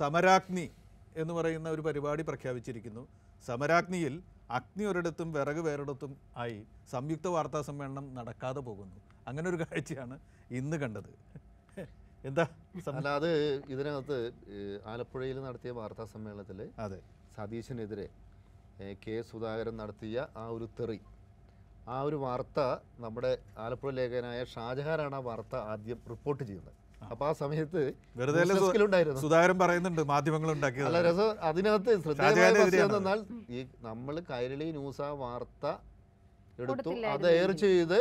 സമരാഗ്നി എന്ന് പറയുന്ന ഒരു പരിപാടി പ്രഖ്യാപിച്ചിരിക്കുന്നു സമരാഗ്നിയിൽ അഗ്നി ഒരിടത്തും വിറക് വേറിടത്തും ആയി സംയുക്ത വാർത്താ സമ്മേളനം നടക്കാതെ പോകുന്നു അങ്ങനെ ഒരു കാഴ്ചയാണ് ഇന്ന് കണ്ടത് എന്താ അല്ല അത് ഇതിനകത്ത് ആലപ്പുഴയിൽ നടത്തിയ വാർത്താ സമ്മേളനത്തിൽ അതെ സതീശനെതിരെ കെ സുധാകരൻ നടത്തിയ ആ ഒരു തെറി ആ ഒരു വാർത്ത നമ്മുടെ ആലപ്പുഴ ലേഖകനായ ഷാജഹാനാണ് ആ വാർത്ത ആദ്യം റിപ്പോർട്ട് ചെയ്യുന്നത് അപ്പൊ ആ സമയത്ത് വെറുതെ സുധാകരൻ പറയുന്നുണ്ട് മാധ്യമങ്ങൾ അല്ല അതിനകത്ത് ശ്രദ്ധേയമെന്നാൽ ഈ നമ്മൾ കൈരളി ന്യൂസ് ആ വാർത്ത എടുത്തു അത് എയർ ചെയ്ത്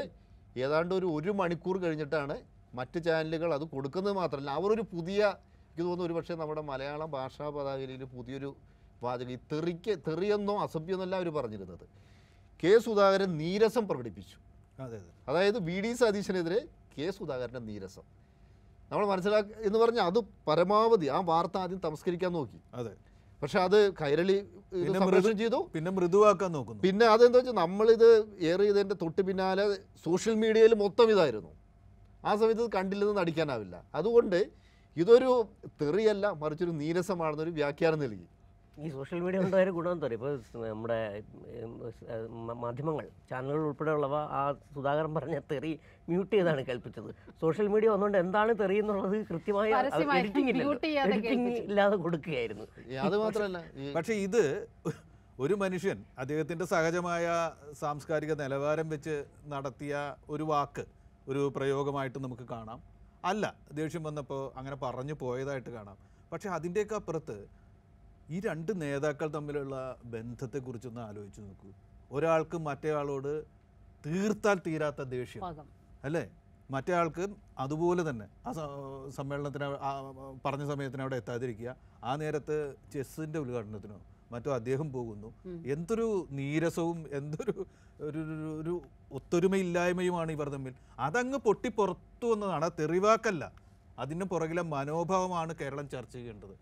ഏതാണ്ട് ഒരു ഒരു മണിക്കൂർ കഴിഞ്ഞിട്ടാണ് മറ്റ് ചാനലുകൾ അത് കൊടുക്കുന്നത് മാത്രമല്ല അവരൊരു പുതിയ എനിക്ക് തോന്നുന്നു ഒരു പക്ഷേ നമ്മുടെ മലയാള ഭാഷാ പതാകയിൽ പുതിയൊരു വാചകം ഈ തെറിക്ക് തെറിയെന്നോ അസഭ്യമെന്നല്ല അവർ പറഞ്ഞിരുന്നത് കെ സുധാകരൻ നീരസം പ്രകടിപ്പിച്ചു അതായത് വി ഡി സതീശനെതിരെ കെ സുധാകരൻ്റെ നീരസം നമ്മൾ മനസ്സിലാക്കി എന്ന് പറഞ്ഞാൽ അത് പരമാവധി ആ വാർത്ത ആദ്യം തമസ്കരിക്കാൻ നോക്കി അതെ പക്ഷെ അത് കൈരളി ചെയ്തു പിന്നെ മൃദുവാക്കാൻ നോക്കുന്നു പിന്നെ അതെന്താ വെച്ചാൽ നമ്മളിത് എയർ തൊട്ട് പിന്നാലെ സോഷ്യൽ മീഡിയയിൽ മൊത്തം ഇതായിരുന്നു ആ സമയത്ത് ഇത് കണ്ടില്ലെന്ന് നടിക്കാനാവില്ല അതുകൊണ്ട് ഇതൊരു തെറിയല്ല മറിച്ചൊരു നീരസമാണെന്നൊരു വ്യാഖ്യാനം നൽകി ഈ സോഷ്യൽ മീഡിയ ഉണ്ടായ ഗുണം എന്താ ഇപ്പോൾ നമ്മുടെ മാധ്യമങ്ങൾ ചാനലുകൾ ഉൾപ്പെടെയുള്ളവ ആ സുധാകരൻ പറഞ്ഞ തെറി മ്യൂട്ട് ചെയ്താണ് കേൾപ്പിച്ചത് സോഷ്യൽ മീഡിയ വന്നുകൊണ്ട് എന്താണ് തെറി എന്നുള്ളത് കൃത്യമായി എഡിറ്റിംഗ് എഡിറ്റിംഗ് ഇല്ലാതെ കൊടുക്കുകയായിരുന്നു അത് മാത്രമല്ല പക്ഷേ ഇത് ഒരു മനുഷ്യൻ അദ്ദേഹത്തിൻ്റെ സഹജമായ സാംസ്കാരിക നിലവാരം വെച്ച് നടത്തിയ ഒരു വാക്ക് ഒരു പ്രയോഗമായിട്ട് നമുക്ക് കാണാം അല്ല ദേഷ്യം വന്നപ്പോൾ അങ്ങനെ പറഞ്ഞു പോയതായിട്ട് കാണാം പക്ഷേ അതിൻ്റെയൊക്കെ അപ്പുറത്ത് ഈ രണ്ട് നേതാക്കൾ തമ്മിലുള്ള ബന്ധത്തെക്കുറിച്ചൊന്ന് ആലോചിച്ച് നോക്കൂ ഒരാൾക്ക് മറ്റേ ആളോട് തീർത്താൽ തീരാത്ത ദേഷ്യം അല്ലേ മറ്റേ ആൾക്ക് അതുപോലെ തന്നെ ആ സമ്മേളനത്തിന് പറഞ്ഞ സമയത്തിന് അവിടെ എത്താതിരിക്കുക ആ നേരത്ത് ചെസ്സിൻ്റെ ഉദ്ഘാടനത്തിനോ മറ്റോ അദ്ദേഹം പോകുന്നു എന്തൊരു നീരസവും എന്തൊരു ഒരു ഒരു ഒത്തൊരുമയില്ലായ്മയുമാണ് ഇവർ തമ്മിൽ അതങ്ങ് പൊട്ടിപ്പുറത്തു വന്നതാണ് തെറിവാക്കല്ല അതിന് പുറകിലെ മനോഭാവമാണ് കേരളം ചർച്ച ചെയ്യേണ്ടത്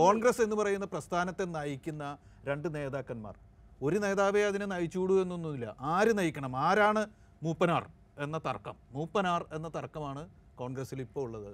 കോൺഗ്രസ് എന്ന് പറയുന്ന പ്രസ്ഥാനത്തെ നയിക്കുന്ന രണ്ട് നേതാക്കന്മാർ ഒരു നേതാവേ അതിനെ നയിച്ചുകൂടൂ എന്നൊന്നുമില്ല ആര് നയിക്കണം ആരാണ് മൂപ്പനാർ എന്ന തർക്കം മൂപ്പനാർ എന്ന തർക്കമാണ് കോൺഗ്രസിൽ ഇപ്പോൾ ഉള്ളത്